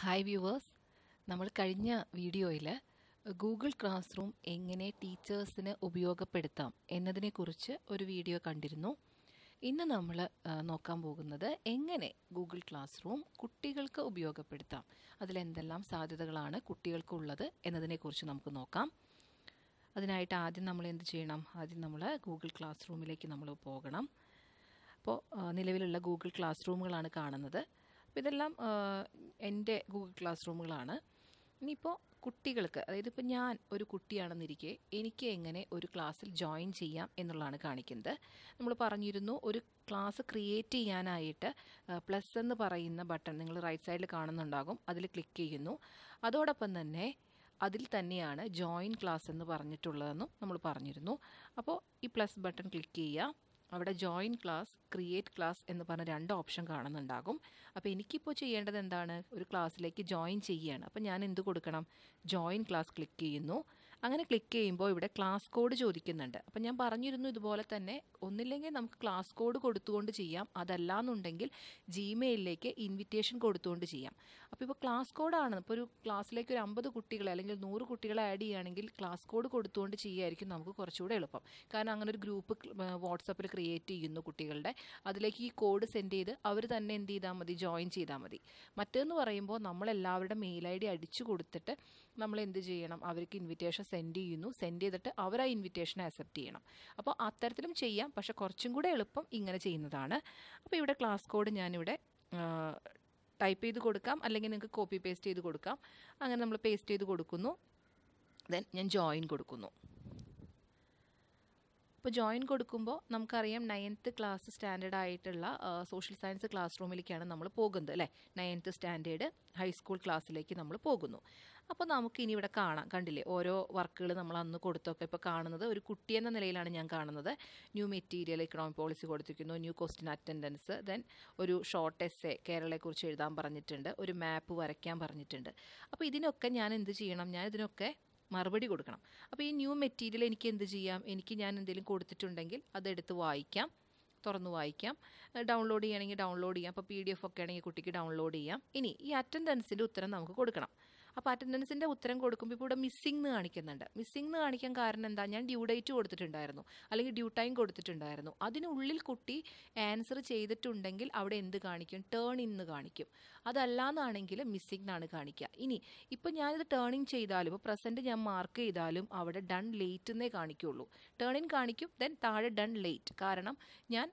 hi viewers നമ്മൾ കഴിഞ്ഞ വീഡിയോയിൽ ഗൂഗിൾ ക്ലാസ് റൂം എങ്ങനെ ടീച്ചേഴ്സിന് ഉപയോഗപ്പെടുത്താം എന്നതിനെക്കുറിച്ച് ഒരു വീഡിയോ കണ്ടിരുന്നു ഇന്ന് നമ്മൾ നോക്കാൻ പോകുന്നത് എങ്ങനെ ഗൂഗിൾ ക്ലാസ് റൂം കുട്ടികൾക്ക് ഉപയോഗപ്പെടുത്താം അതിലെന്തെല്ലാം സാധ്യതകളാണ് കുട്ടികൾക്കുള്ളത് എന്നതിനെക്കുറിച്ച് നമുക്ക് നോക്കാം അതിനായിട്ട് ആദ്യം നമ്മൾ എന്ത് ചെയ്യണം ആദ്യം നമ്മൾ ഗൂഗിൾ ക്ലാസ് റൂമിലേക്ക് നമ്മൾ പോകണം അപ്പോൾ നിലവിലുള്ള ഗൂഗിൾ ക്ലാസ് റൂമുകളാണ് കാണുന്നത് അപ്പോൾ ഇതെല്ലാം എൻ്റെ ഗൂഗിൾ ക്ലാസ് റൂമുകളാണ് ഇനിയിപ്പോൾ കുട്ടികൾക്ക് അതായത് ഇപ്പോൾ ഞാൻ ഒരു കുട്ടിയാണെന്നിരിക്കെ എനിക്ക് എങ്ങനെ ഒരു ക്ലാസ്സിൽ ജോയിൻ ചെയ്യാം എന്നുള്ളതാണ് കാണിക്കുന്നത് നമ്മൾ പറഞ്ഞിരുന്നു ഒരു ക്ലാസ് ക്രിയേറ്റ് ചെയ്യാനായിട്ട് പ്ലസ് എന്ന് പറയുന്ന ബട്ടൺ നിങ്ങൾ റൈറ്റ് സൈഡിൽ കാണുന്നുണ്ടാകും അതിൽ ക്ലിക്ക് ചെയ്യുന്നു അതോടൊപ്പം തന്നെ അതിൽ തന്നെയാണ് ജോയിൻ ക്ലാസ് എന്ന് പറഞ്ഞിട്ടുള്ളതെന്നും നമ്മൾ പറഞ്ഞിരുന്നു അപ്പോൾ ഈ പ്ലസ് ബട്ടൺ ക്ലിക്ക് ചെയ്യുക അവിടെ ജോയിൻ ക്ലാസ് ക്രിയേറ്റ് ക്ലാസ് എന്ന് പറഞ്ഞ രണ്ട് ഓപ്ഷൻ കാണുന്നുണ്ടാകും അപ്പോൾ എനിക്കിപ്പോൾ ചെയ്യേണ്ടത് എന്താണ് ഒരു ക്ലാസ്സിലേക്ക് ജോയിൻ ചെയ്യുകയാണ് അപ്പോൾ ഞാൻ എന്ത് കൊടുക്കണം ജോയിൻ ക്ലാസ് ക്ലിക്ക് ചെയ്യുന്നു അങ്ങനെ ക്ലിക്ക് ചെയ്യുമ്പോൾ ഇവിടെ ക്ലാസ് കോഡ് ചോദിക്കുന്നുണ്ട് അപ്പം ഞാൻ പറഞ്ഞിരുന്നു ഇതുപോലെ തന്നെ ഒന്നില്ലെങ്കിൽ നമുക്ക് ക്ലാസ് കോഡ് കൊടുത്തുകൊണ്ട് ചെയ്യാം അതല്ല എന്നുണ്ടെങ്കിൽ ജിമെയിലേക്ക് ഇൻവിറ്റേഷൻ കൊടുത്തുകൊണ്ട് ചെയ്യാം അപ്പോൾ ഇപ്പോൾ ക്ലാസ് കോഡാണ് ഇപ്പോൾ ഒരു ക്ലാസ്സിലേക്ക് ഒരു അമ്പത് കുട്ടികളെ അല്ലെങ്കിൽ നൂറ് കുട്ടികളെ ആഡ് ചെയ്യുകയാണെങ്കിൽ ക്ലാസ് കോഡ് കൊടുത്തുകൊണ്ട് ചെയ്യുമായിരിക്കും നമുക്ക് കുറച്ചുകൂടെ എളുപ്പം കാരണം അങ്ങനെ ഒരു ഗ്രൂപ്പ് വാട്സപ്പിൽ ക്രിയേറ്റ് ചെയ്യുന്നു കുട്ടികളുടെ അതിലേക്ക് ഈ കോഡ് സെൻഡ് ചെയ്ത് അവർ തന്നെ എന്ത് ചെയ്താൽ മതി ജോയിൻ ചെയ്താൽ മതി മറ്റേന്ന് പറയുമ്പോൾ നമ്മളെല്ലാവരുടെ മെയിൽ ഐ ഡി അടിച്ചു കൊടുത്തിട്ട് നമ്മൾ എന്ത് ചെയ്യണം അവർക്ക് ഇൻവിറ്റേഷൻ സെൻഡ് ചെയ്യുന്നു സെൻഡ് ചെയ്തിട്ട് അവർ ആ ഇൻവിറ്റേഷൻ ആക്സെപ്റ്റ് ചെയ്യണം അപ്പോൾ അത്തരത്തിലും ചെയ്യാം പക്ഷേ കുറച്ചും കൂടെ എളുപ്പം ഇങ്ങനെ ചെയ്യുന്നതാണ് അപ്പോൾ ഇവിടെ ക്ലാസ് കോഡ് ഞാനിവിടെ ടൈപ്പ് ചെയ്ത് കൊടുക്കാം അല്ലെങ്കിൽ നിങ്ങൾക്ക് കോപ്പി പേസ്റ്റ് ചെയ്ത് കൊടുക്കാം അങ്ങനെ നമ്മൾ പേസ്റ്റ് ചെയ്ത് കൊടുക്കുന്നു ദെൻ ഞാൻ ജോയിൻ കൊടുക്കുന്നു അപ്പോൾ ജോയിൻ കൊടുക്കുമ്പോൾ നമുക്കറിയാം നയൻത്ത് ക്ലാസ് സ്റ്റാൻഡേർഡ് ആയിട്ടുള്ള സോഷ്യൽ സയൻസ് ക്ലാസ് റൂമിലേക്കാണ് നമ്മൾ പോകുന്നത് അല്ലേ നയൻത്ത് സ്റ്റാൻഡേർഡ് ഹൈസ്കൂൾ ക്ലാസ്സിലേക്ക് നമ്മൾ പോകുന്നു അപ്പോൾ നമുക്ക് ഇനി ഇവിടെ കാണാം കണ്ടില്ലേ ഓരോ വർക്കുകൾ നമ്മൾ അന്ന് കൊടുത്തൊക്കെ ഇപ്പോൾ കാണുന്നത് ഒരു കുട്ടി എന്ന നിലയിലാണ് ഞാൻ കാണുന്നത് ന്യൂ മെറ്റീരിയൽ ഇക്കണോമിക് പോളിസി കൊടുത്തിരിക്കുന്നു ന്യൂ ക്വസ്റ്റ്യൻ അറ്റൻഡൻസ് ദെൻ ഒരു ഷോർട്ട് എസ് എ കേരളയെക്കുറിച്ച് എഴുതാൻ പറഞ്ഞിട്ടുണ്ട് ഒരു മാപ്പ് വരയ്ക്കാൻ പറഞ്ഞിട്ടുണ്ട് അപ്പോൾ ഇതിനൊക്കെ ഞാൻ എന്ത് ചെയ്യണം ഞാൻ ഇതിനൊക്കെ മറുപടി കൊടുക്കണം അപ്പോൾ ഈ ന്യൂ മെറ്റീരിയൽ എനിക്ക് എന്ത് ചെയ്യാം എനിക്ക് ഞാൻ എന്തെങ്കിലും കൊടുത്തിട്ടുണ്ടെങ്കിൽ അതെടുത്ത് വായിക്കാം തുറന്ന് വായിക്കാം ഡൗൺലോഡ് ചെയ്യണമെങ്കിൽ ഡൗൺലോഡ് ചെയ്യാം അപ്പോൾ പി ഡി എഫ് ഒക്കെ ആണെങ്കിൽ കുട്ടിക്ക് ഡൗൺലോഡ് ചെയ്യാം ഇനി ഈ അറ്റൻഡൻസിൻ്റെ ഉത്തരം നമുക്ക് കൊടുക്കണം അപ്പോൾ അറ്റൻഡൻസിൻ്റെ ഉത്തരം കൊടുക്കുമ്പോൾ ഇപ്പോൾ ഇവിടെ മിസ്സിംഗ് എന്ന് കാണിക്കുന്നുണ്ട് മിസ്സിംഗ് എന്ന് കാണിക്കാൻ കാരണം എന്താ ഞാൻ ഡ്യൂ ഡേറ്റ് കൊടുത്തിട്ടുണ്ടായിരുന്നു അല്ലെങ്കിൽ ഡ്യൂ ടൈം കൊടുത്തിട്ടുണ്ടായിരുന്നു അതിനുള്ളിൽ കുട്ടി ആൻസർ ചെയ്തിട്ടുണ്ടെങ്കിൽ അവിടെ എന്ത് കാണിക്കും ടേൺ ഇന്ന് കാണിക്കും അതല്ലാന്നാണെങ്കിൽ മിസ്സിംഗ് എന്നാണ് കാണിക്കുക ഇനി ഇപ്പം ഞാനിത് ടേണിങ് ചെയ്താലും ഇപ്പോൾ പ്രസൻറ്റ് ഞാൻ മാർക്ക് ചെയ്താലും അവിടെ ഡൺ ലേറ്റ് എന്നേ കാണിക്കുള്ളൂ ടേണിങ് കാണിക്കും ദെൻ താഴെ ഡൺ ലേറ്റ് കാരണം ഞാൻ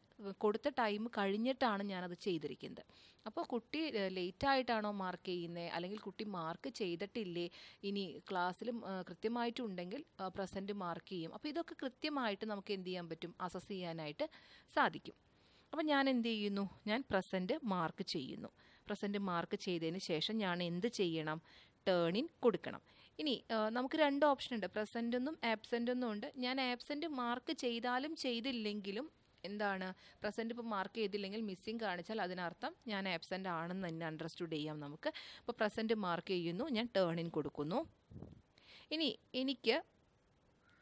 കൊടുത്ത ടൈം കഴിഞ്ഞിട്ടാണ് ഞാനത് ചെയ്തിരിക്കുന്നത് അപ്പോൾ കുട്ടി ആയിട്ടാണോ മാർക്ക് ചെയ്യുന്നത് അല്ലെങ്കിൽ കുട്ടി മാർക്ക് ചെയ്തിട്ടില്ലേ ഇനി ക്ലാസ്സിൽ കൃത്യമായിട്ടുണ്ടെങ്കിൽ പ്രസൻറ്റ് മാർക്ക് ചെയ്യും അപ്പോൾ ഇതൊക്കെ കൃത്യമായിട്ട് നമുക്ക് എന്ത് ചെയ്യാൻ പറ്റും അസസ് ചെയ്യാനായിട്ട് സാധിക്കും അപ്പോൾ ഞാൻ എന്ത് ചെയ്യുന്നു ഞാൻ പ്രസൻറ്റ് മാർക്ക് ചെയ്യുന്നു പെർസെൻറ്റ് മാർക്ക് ചെയ്തതിന് ശേഷം ഞാൻ എന്ത് ചെയ്യണം ടേൺ ഇൻ കൊടുക്കണം ഇനി നമുക്ക് രണ്ട് ഓപ്ഷൻ ഉണ്ട് പ്രസൻ്റ് ഒന്നും ആബ്സെൻ്റ് ഒന്നും ഉണ്ട് ഞാൻ ആബ്സെൻ്റ് മാർക്ക് ചെയ്താലും ചെയ്തില്ലെങ്കിലും എന്താണ് പ്രസൻറ്റ് ഇപ്പോൾ മാർക്ക് ചെയ്തില്ലെങ്കിൽ മിസ്സിങ് കാണിച്ചാൽ അതിനർത്ഥം ഞാൻ ആബ്സെൻ്റ് ആണെന്ന് തന്നെ അണ്ടർസ്റ്റുഡ് ചെയ്യാം നമുക്ക് അപ്പോൾ പ്രസൻറ്റ് മാർക്ക് ചെയ്യുന്നു ഞാൻ ടേൺ ഇൻ കൊടുക്കുന്നു ഇനി എനിക്ക്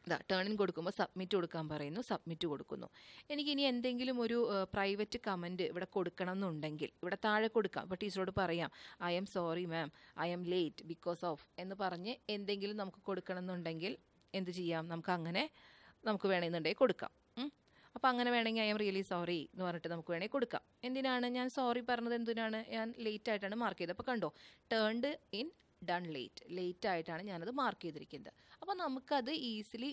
ഇതാ ഇൻ കൊടുക്കുമ്പോൾ സബ്മിറ്റ് കൊടുക്കാൻ പറയുന്നു സബ്മിറ്റ് കൊടുക്കുന്നു എനിക്ക് ഇനി എന്തെങ്കിലും ഒരു പ്രൈവറ്റ് കമൻറ്റ് ഇവിടെ കൊടുക്കണം എന്നുണ്ടെങ്കിൽ ഇവിടെ താഴെ കൊടുക്കാം ഇപ്പോൾ ടീച്ചറോട് പറയാം I'm sorry ma'am I'm late because of എന്ന് പറഞ്ഞ് എന്തെങ്കിലും നമുക്ക് കൊടുക്കണം എന്നുണ്ടെങ്കിൽ എന്ത് ചെയ്യാം നമുക്ക് അങ്ങനെ നമുക്ക് വേണമെന്നുണ്ടെങ്കിൽ കൊടുക്കാം അപ്പോൾ അങ്ങനെ വേണമെങ്കിൽ ഐ എം റിയലി സോറി എന്ന് പറഞ്ഞിട്ട് നമുക്ക് വേണമെങ്കിൽ കൊടുക്കാം എന്തിനാണ് ഞാൻ സോറി പറഞ്ഞത് എന്തിനാണ് ഞാൻ ലേറ്റ് ആയിട്ടാണ് മാർക്ക് ചെയ്തത് അപ്പോൾ കണ്ടോ turned in done late late ആയിട്ടാണ് ഞാനത് മാർക്ക് ചെയ്തിരിക്കുന്നത് അപ്പോൾ നമുക്കത് ഈസിലി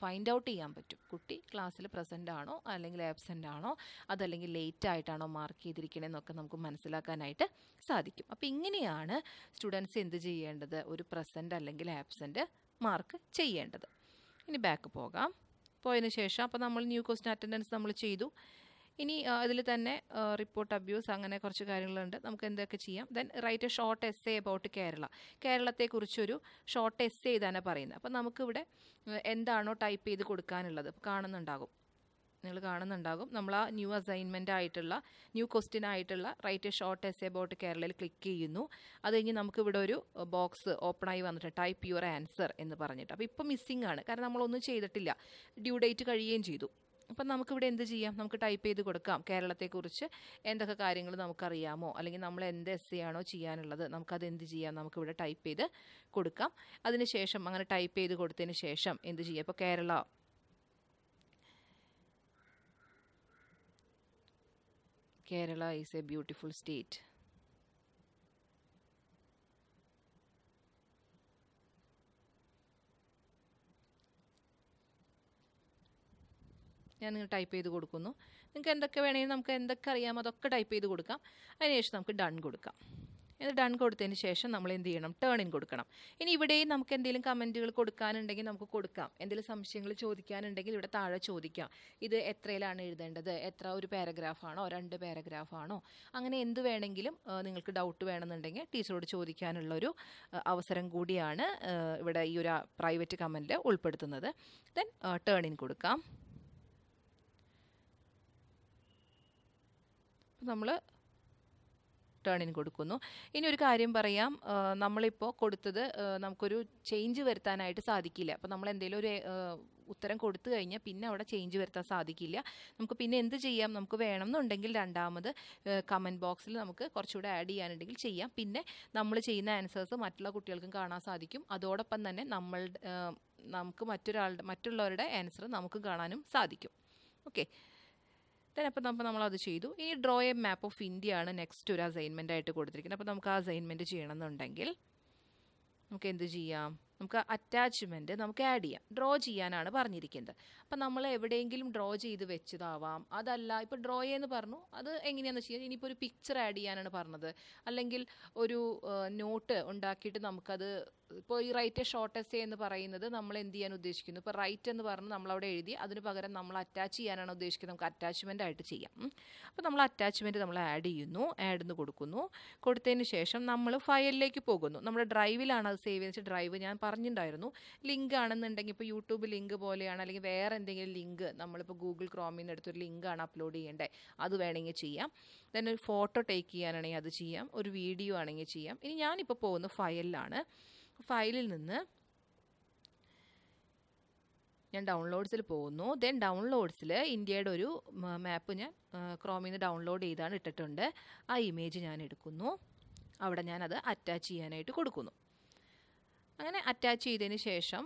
ഫൈൻഡ് ഔട്ട് ചെയ്യാൻ പറ്റും കുട്ടി ക്ലാസ്സിൽ പ്രസൻ്റ് ആണോ അല്ലെങ്കിൽ ആബ്സെൻ്റ് ആണോ അതല്ലെങ്കിൽ ലേറ്റ് ആയിട്ടാണോ മാർക്ക് ചെയ്തിരിക്കണമെന്നൊക്കെ നമുക്ക് മനസ്സിലാക്കാനായിട്ട് സാധിക്കും അപ്പോൾ ഇങ്ങനെയാണ് സ്റ്റുഡൻസ് എന്ത് ചെയ്യേണ്ടത് ഒരു പ്രസൻ്റ് അല്ലെങ്കിൽ ആബ്സെൻ്റ് മാർക്ക് ചെയ്യേണ്ടത് ഇനി ബാക്ക് പോകാം പോയതിന് ശേഷം അപ്പോൾ നമ്മൾ ന്യൂ ക്വസ്റ്റൻ അറ്റൻഡൻസ് നമ്മൾ ചെയ്തു ഇനി അതിൽ തന്നെ റിപ്പോർട്ട് അബ്യൂസ് അങ്ങനെ കുറച്ച് കാര്യങ്ങളുണ്ട് നമുക്ക് എന്തൊക്കെ ചെയ്യാം then write a short essay about Kerala കേരളത്തെക്കുറിച്ചൊരു ഷോർട്ട് എ ഇതാണ് പറയുന്നത് അപ്പം നമുക്കിവിടെ എന്താണോ ടൈപ്പ് ചെയ്ത് കൊടുക്കാനുള്ളത് കാണുന്നുണ്ടാകും നിങ്ങൾ കാണുന്നുണ്ടാകും നമ്മൾ ആ ന്യൂ അസൈൻമെൻ്റ് ആയിട്ടുള്ള ന്യൂ ക്വസ്റ്റ്യൻ ആയിട്ടുള്ള write a short essay about കേരളയിൽ ക്ലിക്ക് ചെയ്യുന്നു അത് കഴിഞ്ഞ് നമുക്കിവിടെ ഒരു ബോക്സ് ഓപ്പണായി വന്നിട്ട് ടൈപ്പ് യുവർ ആൻസർ എന്ന് പറഞ്ഞിട്ട് അപ്പോൾ ഇപ്പോൾ മിസ്സിംഗ് ആണ് കാരണം നമ്മളൊന്നും ചെയ്തിട്ടില്ല ഡ്യൂ ഡേറ്റ് കഴിയുകയും ചെയ്തു അപ്പം നമുക്കിവിടെ എന്ത് ചെയ്യാം നമുക്ക് ടൈപ്പ് ചെയ്ത് കൊടുക്കാം കേരളത്തെക്കുറിച്ച് എന്തൊക്കെ കാര്യങ്ങൾ നമുക്കറിയാമോ അല്ലെങ്കിൽ നമ്മൾ എന്ത് എസ് ആണോ ചെയ്യാനുള്ളത് നമുക്കത് എന്ത് ചെയ്യാം നമുക്കിവിടെ ടൈപ്പ് ചെയ്ത് കൊടുക്കാം അതിനുശേഷം അങ്ങനെ ടൈപ്പ് ചെയ്ത് കൊടുത്തതിന് ശേഷം എന്ത് ചെയ്യാം ഇപ്പോൾ Kerala Kerala is a beautiful state ഞാൻ നിങ്ങൾ ടൈപ്പ് ചെയ്ത് കൊടുക്കുന്നു നിങ്ങൾക്ക് എന്തൊക്കെ വേണമെങ്കിലും നമുക്ക് എന്തൊക്കെ അറിയാമോ അതൊക്കെ ടൈപ്പ് ചെയ്ത് കൊടുക്കാം അതിനുശേഷം നമുക്ക് ഡൺ കൊടുക്കാം ഇത് ഡൺ കൊടുത്തതിന് ശേഷം നമ്മൾ എന്ത് ചെയ്യണം ടേൺ ഇൻ കൊടുക്കണം ഇനി ഇവിടെയും നമുക്ക് എന്തെങ്കിലും കമൻറ്റുകൾ കൊടുക്കാനുണ്ടെങ്കിൽ നമുക്ക് കൊടുക്കാം എന്തെങ്കിലും സംശയങ്ങൾ ചോദിക്കാനുണ്ടെങ്കിൽ ഇവിടെ താഴെ ചോദിക്കാം ഇത് എത്രയിലാണ് എഴുതേണ്ടത് എത്ര ഒരു പാരഗ്രാഫാണോ രണ്ട് പാരഗ്രാഫാണോ അങ്ങനെ എന്ത് വേണമെങ്കിലും നിങ്ങൾക്ക് ഡൗട്ട് വേണമെന്നുണ്ടെങ്കിൽ ടീച്ചറോട് ചോദിക്കാനുള്ളൊരു അവസരം കൂടിയാണ് ഇവിടെ ഈ ഒരു പ്രൈവറ്റ് കമൻറ്റിൽ ഉൾപ്പെടുത്തുന്നത് ദെൻ ഇൻ കൊടുക്കാം നമ്മൾ ടേണിന് കൊടുക്കുന്നു ഇനി ഒരു കാര്യം പറയാം നമ്മളിപ്പോൾ കൊടുത്തത് നമുക്കൊരു ചേഞ്ച് വരുത്താനായിട്ട് സാധിക്കില്ല അപ്പോൾ നമ്മൾ എന്തെങ്കിലും ഒരു ഉത്തരം കൊടുത്തു കഴിഞ്ഞാൽ പിന്നെ അവിടെ ചേഞ്ച് വരുത്താൻ സാധിക്കില്ല നമുക്ക് പിന്നെ എന്ത് ചെയ്യാം നമുക്ക് വേണമെന്നുണ്ടെങ്കിൽ രണ്ടാമത് കമൻറ്റ് ബോക്സിൽ നമുക്ക് കുറച്ചുകൂടെ ആഡ് ചെയ്യാനുണ്ടെങ്കിൽ ചെയ്യാം പിന്നെ നമ്മൾ ചെയ്യുന്ന ആൻസേഴ്സ് മറ്റുള്ള കുട്ടികൾക്കും കാണാൻ സാധിക്കും അതോടൊപ്പം തന്നെ നമ്മളുടെ നമുക്ക് മറ്റൊരാളുടെ മറ്റുള്ളവരുടെ ആൻസർ നമുക്ക് കാണാനും സാധിക്കും ഓക്കെ ദെൻ അപ്പോൾ നമ്മൾ നമ്മളത് ചെയ്തു ഈ draw a map of India ആണ് നെക്സ്റ്റ് ഒരു അസൈൻമെൻ്റ് ആയിട്ട് കൊടുത്തിരിക്കുന്നത് അപ്പോൾ നമുക്ക് ആ അസൈൻമെൻറ്റ് ചെയ്യണമെന്നുണ്ടെങ്കിൽ നമുക്ക് എന്ത് ചെയ്യാം നമുക്ക് അറ്റാച്ച്മെൻറ്റ് നമുക്ക് ആഡ് ചെയ്യാം ഡ്രോ ചെയ്യാനാണ് പറഞ്ഞിരിക്കുന്നത് അപ്പം നമ്മൾ എവിടെയെങ്കിലും ഡ്രോ ചെയ്ത് വെച്ചതാവാം അതല്ല ഇപ്പോൾ ഡ്രോ എന്ന് പറഞ്ഞു അത് എങ്ങനെയാണെന്ന് വെച്ച് കഴിഞ്ഞാൽ ഇനിയിപ്പോൾ ഒരു പിക്ചർ ആഡ് ചെയ്യാനാണ് പറഞ്ഞത് അല്ലെങ്കിൽ ഒരു നോട്ട് ഉണ്ടാക്കിയിട്ട് നമുക്കത് ഇപ്പോൾ ഈ റൈറ്റ് ഷോർട്ട് എസ്സേ എന്ന് പറയുന്നത് നമ്മൾ എന്ത് ചെയ്യാൻ ഉദ്ദേശിക്കുന്നു ഇപ്പോൾ റൈറ്റ് എന്ന് പറഞ്ഞ് നമ്മളവിടെ എഴുതി അതിന് പകരം നമ്മൾ അറ്റാച്ച് ചെയ്യാനാണ് ഉദ്ദേശിക്കുന്നത് നമുക്ക് അറ്റാച്ച്മെൻ്റ് ആയിട്ട് ചെയ്യാം അപ്പോൾ നമ്മൾ അറ്റാച്ച്മെൻറ്റ് നമ്മൾ ആഡ് ചെയ്യുന്നു ആഡ് എന്ന് കൊടുക്കുന്നു കൊടുത്തതിന് ശേഷം നമ്മൾ ഫയലിലേക്ക് പോകുന്നു നമ്മുടെ ഡ്രൈവിലാണ് അത് സേവ് ചെയ്യുന്നത് ഡ്രൈവ് ഞാൻ പറഞ്ഞിട്ടുണ്ടായിരുന്നു ലിങ്ക് ആണെന്നുണ്ടെങ്കിൽ ഇപ്പോൾ യൂട്യൂബ് ലിങ്ക് പോലെയാണ് അല്ലെങ്കിൽ വേറെ എന്തെങ്കിലും ലിങ്ക് നമ്മളിപ്പോൾ ഗൂഗിൾ ക്രോമിൽ നിന്ന് എടുത്തൊരു ആണ് അപ്ലോഡ് ചെയ്യേണ്ടത് അത് വേണമെങ്കിൽ ചെയ്യാം ദെൻ ഒരു ഫോട്ടോ ടേക്ക് ചെയ്യാനാണെങ്കിൽ അത് ചെയ്യാം ഒരു വീഡിയോ ആണെങ്കിൽ ചെയ്യാം ഇനി ഞാനിപ്പോൾ പോകുന്ന ഫയലിലാണ് ഫയലിൽ നിന്ന് ഞാൻ ഡൗൺലോഡ്സിൽ പോകുന്നു ദെൻ ഡൗൺലോഡ്സിൽ ഇന്ത്യയുടെ ഒരു മാപ്പ് ഞാൻ ക്രോമിൽ നിന്ന് ഡൗൺലോഡ് ചെയ്താണ് ഇട്ടിട്ടുണ്ട് ആ ഇമേജ് ഞാൻ എടുക്കുന്നു അവിടെ ഞാനത് അറ്റാച്ച് ചെയ്യാനായിട്ട് കൊടുക്കുന്നു അങ്ങനെ അറ്റാച്ച് ചെയ്തതിന് ശേഷം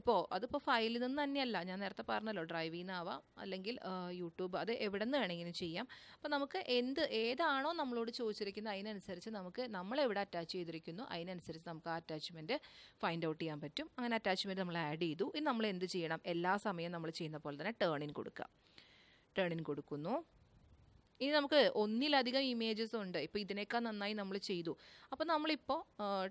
ഇപ്പോൾ അതിപ്പോൾ ഫയലിൽ നിന്ന് തന്നെയല്ല ഞാൻ നേരത്തെ പറഞ്ഞല്ലോ ഡ്രൈവിൽ നിന്നാവാം അല്ലെങ്കിൽ യൂട്യൂബ് അത് എവിടെ നിന്ന് വേണമെങ്കിലും ചെയ്യാം അപ്പോൾ നമുക്ക് എന്ത് ഏതാണോ നമ്മളോട് ചോദിച്ചിരിക്കുന്നത് അതിനനുസരിച്ച് നമുക്ക് നമ്മൾ എവിടെ അറ്റാച്ച് ചെയ്തിരിക്കുന്നു അതിനനുസരിച്ച് നമുക്ക് ആ അറ്റാച്ച്മെൻറ്റ് ഫൈൻഡ് ഔട്ട് ചെയ്യാൻ പറ്റും അങ്ങനെ അറ്റാച്ച്മെൻറ്റ് നമ്മൾ ആഡ് ചെയ്തു ഇനി നമ്മൾ എന്ത് ചെയ്യണം എല്ലാ സമയവും നമ്മൾ ചെയ്യുന്ന പോലെ തന്നെ ടേണിൻ കൊടുക്കുക ടേണിൻ കൊടുക്കുന്നു ഇനി നമുക്ക് ഒന്നിലധികം ഇമേജസ് ഉണ്ട് ഇപ്പോൾ ഇതിനേക്കാൾ നന്നായി നമ്മൾ ചെയ്തു അപ്പോൾ നമ്മളിപ്പോൾ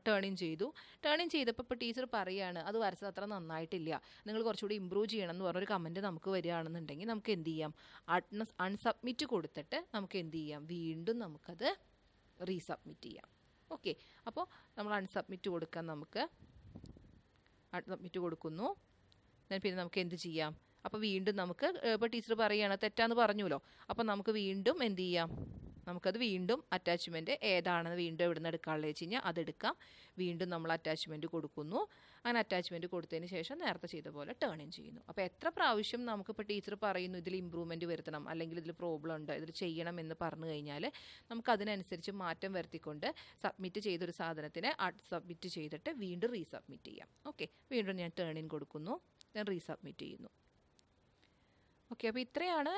ടേൺ ഇൻ ചെയ്തു ടേൺ ഇൻ ചെയ്തപ്പോൾ ഇപ്പോൾ ടീച്ചർ പറയുകയാണ് അത് വരച്ചത് അത്ര നന്നായിട്ടില്ല നിങ്ങൾ കുറച്ചുകൂടി ഇമ്പ്രൂവ് ചെയ്യണം എന്ന് പറഞ്ഞൊരു കമൻറ്റ് നമുക്ക് വരികയാണെന്നുണ്ടെങ്കിൽ നമുക്ക് എന്ത് ചെയ്യാം അൺസബ്മിറ്റ് കൊടുത്തിട്ട് നമുക്ക് എന്ത് ചെയ്യാം വീണ്ടും നമുക്കത് റീസബ്മിറ്റ് ചെയ്യാം ഓക്കെ അപ്പോൾ നമ്മൾ അൺസബ്മിറ്റ് കൊടുക്കാൻ നമുക്ക് അൺസബ്മിറ്റ് കൊടുക്കുന്നു പിന്നെ നമുക്ക് എന്ത് ചെയ്യാം അപ്പോൾ വീണ്ടും നമുക്ക് ഇപ്പോൾ ടീച്ചർ പറയുകയാണ് തെറ്റാന്ന് പറഞ്ഞുല്ലോ അപ്പോൾ നമുക്ക് വീണ്ടും എന്ത് ചെയ്യാം നമുക്കത് വീണ്ടും അറ്റാച്ച്മെൻറ്റ് ഏതാണെന്ന് വീണ്ടും എവിടെ നിന്ന് എടുക്കാനുള്ള വെച്ച് കഴിഞ്ഞാൽ അതെടുക്കാം വീണ്ടും നമ്മൾ അറ്റാച്ച്മെൻറ്റ് കൊടുക്കുന്നു അങ്ങനെ അറ്റാച്ച്മെൻറ്റ് കൊടുത്തതിന് ശേഷം നേരത്തെ ചെയ്ത പോലെ ടേൺ ഇൻ ചെയ്യുന്നു അപ്പോൾ എത്ര പ്രാവശ്യം നമുക്കിപ്പോൾ ടീച്ചർ പറയുന്നു ഇതിൽ ഇമ്പ്രൂവ്മെൻറ്റ് വരുത്തണം അല്ലെങ്കിൽ ഇതിൽ പ്രോബ്ലം ഉണ്ട് ഇതിൽ ചെയ്യണം എന്ന് പറഞ്ഞു കഴിഞ്ഞാൽ നമുക്ക് അതിനനുസരിച്ച് മാറ്റം വരുത്തിക്കൊണ്ട് സബ്മിറ്റ് ചെയ്തൊരു സാധനത്തിനെ സബ്മിറ്റ് ചെയ്തിട്ട് വീണ്ടും റീസബ്മിറ്റ് ചെയ്യാം ഓക്കെ വീണ്ടും ഞാൻ ടേൺ ഇൻ കൊടുക്കുന്നു ഞാൻ റീസബ്മിറ്റ് ചെയ്യുന്നു ഓക്കെ അപ്പോൾ ഇത്രയാണ്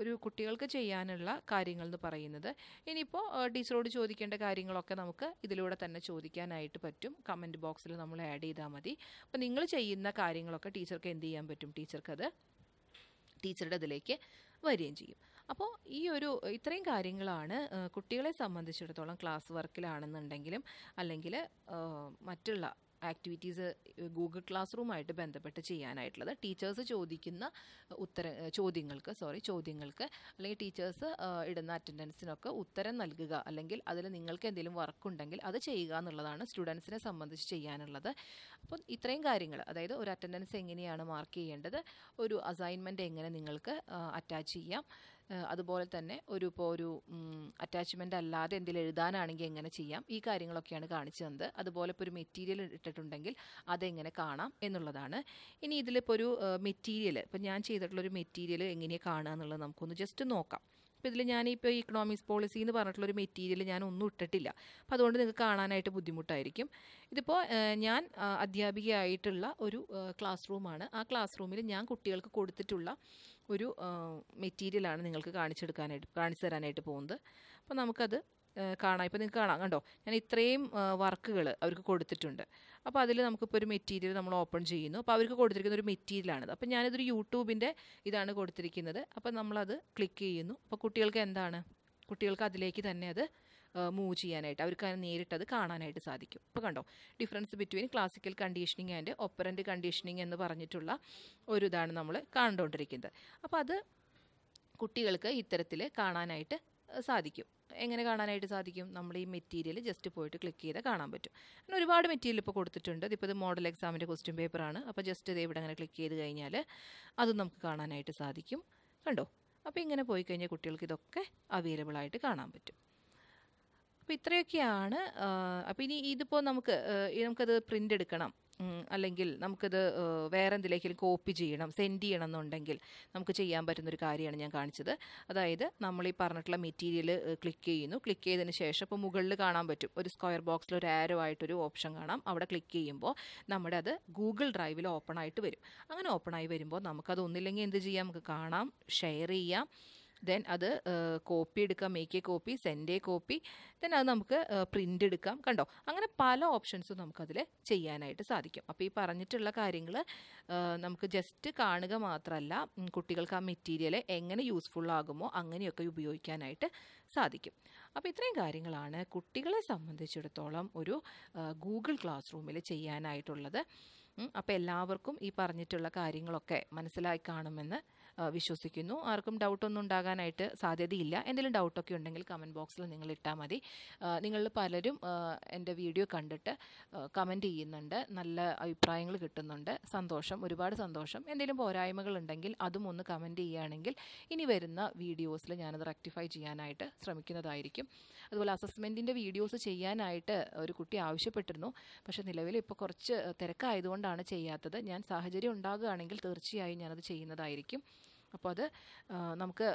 ഒരു കുട്ടികൾക്ക് ചെയ്യാനുള്ള കാര്യങ്ങൾ എന്ന് പറയുന്നത് ഇനിയിപ്പോൾ ടീച്ചറോട് ചോദിക്കേണ്ട കാര്യങ്ങളൊക്കെ നമുക്ക് ഇതിലൂടെ തന്നെ ചോദിക്കാനായിട്ട് പറ്റും കമൻറ്റ് ബോക്സിൽ നമ്മൾ ആഡ് ചെയ്താൽ മതി അപ്പോൾ നിങ്ങൾ ചെയ്യുന്ന കാര്യങ്ങളൊക്കെ ടീച്ചർക്ക് എന്ത് ചെയ്യാൻ പറ്റും ടീച്ചർക്കത് ടീച്ചറുടെ ഇതിലേക്ക് വരികയും ചെയ്യും അപ്പോൾ ഈ ഒരു ഇത്രയും കാര്യങ്ങളാണ് കുട്ടികളെ സംബന്ധിച്ചിടത്തോളം ക്ലാസ് വർക്കിലാണെന്നുണ്ടെങ്കിലും അല്ലെങ്കിൽ മറ്റുള്ള ആക്ടിവിറ്റീസ് ഗൂഗിൾ ക്ലാസ് റൂമായിട്ട് ബന്ധപ്പെട്ട് ചെയ്യാനായിട്ടുള്ളത് ടീച്ചേഴ്സ് ചോദിക്കുന്ന ഉത്തര ചോദ്യങ്ങൾക്ക് സോറി ചോദ്യങ്ങൾക്ക് അല്ലെങ്കിൽ ടീച്ചേഴ്സ് ഇടുന്ന അറ്റൻഡൻസിനൊക്കെ ഉത്തരം നൽകുക അല്ലെങ്കിൽ അതിൽ നിങ്ങൾക്ക് എന്തെങ്കിലും വർക്ക് ഉണ്ടെങ്കിൽ അത് ചെയ്യുക എന്നുള്ളതാണ് സ്റ്റുഡൻസിനെ സംബന്ധിച്ച് ചെയ്യാനുള്ളത് അപ്പം ഇത്രയും കാര്യങ്ങൾ അതായത് ഒരു അറ്റൻഡൻസ് എങ്ങനെയാണ് മാർക്ക് ചെയ്യേണ്ടത് ഒരു അസൈൻമെൻറ്റ് എങ്ങനെ നിങ്ങൾക്ക് അറ്റാച്ച് ചെയ്യാം അതുപോലെ തന്നെ ഒരു ഇപ്പോൾ ഒരു അറ്റാച്ച്മെൻ്റ് അല്ലാതെ എന്തെങ്കിലും എഴുതാനാണെങ്കിൽ എങ്ങനെ ചെയ്യാം ഈ കാര്യങ്ങളൊക്കെയാണ് കാണിച്ചു തന്നത് അതുപോലെ ഇപ്പോൾ ഒരു മെറ്റീരിയൽ ഇട്ടിട്ടുണ്ടെങ്കിൽ അതെങ്ങനെ കാണാം എന്നുള്ളതാണ് ഇനി ഇതിലിപ്പോൾ ഒരു മെറ്റീരിയൽ ഇപ്പം ഞാൻ ചെയ്തിട്ടുള്ള ഒരു മെറ്റീരിയൽ എങ്ങനെയാണ് കാണുക എന്നുള്ളത് നമുക്കൊന്ന് ജസ്റ്റ് നോക്കാം അപ്പോൾ ഇതിൽ ഞാൻ ഇപ്പോൾ ഇക്കണോമിക്സ് പോളിസി എന്ന് പറഞ്ഞിട്ടുള്ള ഒരു മെറ്റീരിയൽ ഞാൻ ഒന്നും ഇട്ടിട്ടില്ല അപ്പോൾ അതുകൊണ്ട് നിങ്ങൾക്ക് കാണാനായിട്ട് ബുദ്ധിമുട്ടായിരിക്കും ഇതിപ്പോൾ ഞാൻ അധ്യാപികയായിട്ടുള്ള ഒരു ക്ലാസ് റൂമാണ് ആ ക്ലാസ് റൂമിൽ ഞാൻ കുട്ടികൾക്ക് കൊടുത്തിട്ടുള്ള ഒരു മെറ്റീരിയലാണ് നിങ്ങൾക്ക് കാണിച്ചെടുക്കാനായിട്ട് കാണിച്ചു തരാനായിട്ട് പോകുന്നത് അപ്പോൾ നമുക്കത് കാണാം ഇപ്പോൾ നിങ്ങൾക്ക് കാണാം കണ്ടോ ഞാൻ ഇത്രയും വർക്കുകൾ അവർക്ക് കൊടുത്തിട്ടുണ്ട് അപ്പോൾ അതിൽ നമുക്കിപ്പോൾ ഒരു മെറ്റീരിയൽ നമ്മൾ ഓപ്പൺ ചെയ്യുന്നു അപ്പോൾ അവർക്ക് കൊടുത്തിരിക്കുന്ന ഒരു മെറ്റീരിയലാണിത് അപ്പോൾ ഞാനിതൊരു യൂട്യൂബിൻ്റെ ഇതാണ് കൊടുത്തിരിക്കുന്നത് അപ്പോൾ നമ്മളത് ക്ലിക്ക് ചെയ്യുന്നു അപ്പോൾ കുട്ടികൾക്ക് എന്താണ് കുട്ടികൾക്ക് അതിലേക്ക് തന്നെ അത് മൂവ് ചെയ്യാനായിട്ട് അവർക്ക് അത് നേരിട്ടത് കാണാനായിട്ട് സാധിക്കും അപ്പോൾ കണ്ടോ difference between classical conditioning and operant conditioning എന്ന് പറഞ്ഞിട്ടുള്ള ഒരു ഇതാണ് നമ്മൾ കണ്ടുകൊണ്ടിരിക്കുന്നത് അപ്പോൾ അത് കുട്ടികൾക്ക് ഇത്തരത്തിൽ കാണാനായിട്ട് സാധിക്കും എങ്ങനെ കാണാനായിട്ട് സാധിക്കും നമ്മൾ ഈ മെറ്റീരിയൽ ജസ്റ്റ് പോയിട്ട് ക്ലിക്ക് ചെയ്താൽ കാണാൻ പറ്റും അങ്ങനെ ഒരുപാട് മെറ്റീരിയൽ ഇപ്പോൾ കൊടുത്തിട്ടുണ്ട് ഇതിപ്പോൾ ഇത് മോഡൽ എക്സാമിൻ്റെ ക്വസ്റ്റ്യൻ പേപ്പറാണ് അപ്പോൾ ജസ്റ്റ് ഇത് ഇവിടെ അങ്ങനെ ക്ലിക്ക് ചെയ്ത് കഴിഞ്ഞാൽ അതും നമുക്ക് കാണാനായിട്ട് സാധിക്കും കണ്ടോ അപ്പോൾ ഇങ്ങനെ പോയി കഴിഞ്ഞാൽ കുട്ടികൾക്ക് ഇതൊക്കെ അവൈലബിൾ ആയിട്ട് കാണാൻ പറ്റും അപ്പോൾ ഇത്രയൊക്കെയാണ് അപ്പോൾ ഇനി ഇതിപ്പോൾ നമുക്ക് നമുക്കത് പ്രിൻ്റ് എടുക്കണം അല്ലെങ്കിൽ നമുക്കിത് വേറെ എന്തിലേക്കെങ്കിലും കോപ്പി ചെയ്യണം സെൻഡ് ചെയ്യണം എന്നുണ്ടെങ്കിൽ നമുക്ക് ചെയ്യാൻ പറ്റുന്നൊരു കാര്യമാണ് ഞാൻ കാണിച്ചത് അതായത് നമ്മൾ ഈ പറഞ്ഞിട്ടുള്ള മെറ്റീരിയൽ ക്ലിക്ക് ചെയ്യുന്നു ക്ലിക്ക് ചെയ്തതിന് ശേഷം ഇപ്പോൾ മുകളിൽ കാണാൻ പറ്റും ഒരു സ്ക്വയർ ബോക്സിൽ ഒരു ആരോ ആയിട്ടൊരു ഓപ്ഷൻ കാണാം അവിടെ ക്ലിക്ക് ചെയ്യുമ്പോൾ നമ്മുടെ അത് ഗൂഗിൾ ഡ്രൈവിൽ ഓപ്പൺ ആയിട്ട് വരും അങ്ങനെ ഓപ്പൺ ആയി വരുമ്പോൾ നമുക്കത് ഒന്നില്ലെങ്കിൽ എന്ത് ചെയ്യാം നമുക്ക് കാണാം ഷെയർ ചെയ്യാം ദെൻ അത് കോപ്പി എടുക്കാം make a copy send a copy then അത് നമുക്ക് പ്രിൻ്റ് എടുക്കാം കണ്ടോ അങ്ങനെ പല ഓപ്ഷൻസും നമുക്കതിൽ ചെയ്യാനായിട്ട് സാധിക്കും അപ്പോൾ ഈ പറഞ്ഞിട്ടുള്ള കാര്യങ്ങൾ നമുക്ക് ജസ്റ്റ് കാണുക മാത്രമല്ല കുട്ടികൾക്ക് ആ മെറ്റീരിയൽ എങ്ങനെ യൂസ്ഫുൾ ആകുമോ അങ്ങനെയൊക്കെ ഉപയോഗിക്കാനായിട്ട് സാധിക്കും അപ്പോൾ ഇത്രയും കാര്യങ്ങളാണ് കുട്ടികളെ സംബന്ധിച്ചിടത്തോളം ഒരു ഗൂഗിൾ ക്ലാസ് റൂമിൽ ചെയ്യാനായിട്ടുള്ളത് അപ്പോൾ എല്ലാവർക്കും ഈ പറഞ്ഞിട്ടുള്ള കാര്യങ്ങളൊക്കെ മനസ്സിലായി കാണുമെന്ന് വിശ്വസിക്കുന്നു ആർക്കും ഡൗട്ടൊന്നും ഉണ്ടാകാനായിട്ട് സാധ്യതയില്ല എന്തെങ്കിലും ഡൗട്ടൊക്കെ ഉണ്ടെങ്കിൽ കമൻറ്റ് ബോക്സിൽ നിങ്ങൾ ഇട്ടാൽ മതി നിങ്ങൾ പലരും എൻ്റെ വീഡിയോ കണ്ടിട്ട് കമൻറ്റ് ചെയ്യുന്നുണ്ട് നല്ല അഭിപ്രായങ്ങൾ കിട്ടുന്നുണ്ട് സന്തോഷം ഒരുപാട് സന്തോഷം എന്തെങ്കിലും പോരായ്മകൾ ഉണ്ടെങ്കിൽ അതും ഒന്ന് കമൻറ്റ് ചെയ്യുകയാണെങ്കിൽ ഇനി വരുന്ന വീഡിയോസിൽ ഞാനത് റെക്ടിഫൈ ചെയ്യാനായിട്ട് ശ്രമിക്കുന്നതായിരിക്കും അതുപോലെ അസസ്മെൻറ്റിൻ്റെ വീഡിയോസ് ചെയ്യാനായിട്ട് ഒരു കുട്ടി ആവശ്യപ്പെട്ടിരുന്നു പക്ഷേ നിലവിൽ ഇപ്പോൾ കുറച്ച് തിരക്കായതുകൊണ്ടാണ് ചെയ്യാത്തത് ഞാൻ സാഹചര്യം ഉണ്ടാകുകയാണെങ്കിൽ തീർച്ചയായും ഞാനത് ചെയ്യുന്നതായിരിക്കും അപ്പോൾ അത് നമുക്ക്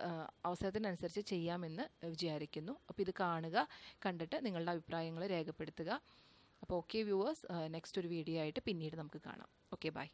അവസരത്തിനനുസരിച്ച് ചെയ്യാമെന്ന് വിചാരിക്കുന്നു അപ്പോൾ ഇത് കാണുക കണ്ടിട്ട് നിങ്ങളുടെ അഭിപ്രായങ്ങൾ രേഖപ്പെടുത്തുക അപ്പോൾ ഓക്കെ വ്യൂവേഴ്സ് നെക്സ്റ്റ് ഒരു വീഡിയോ ആയിട്ട് പിന്നീട് നമുക്ക് കാണാം ഓക്കെ ബൈ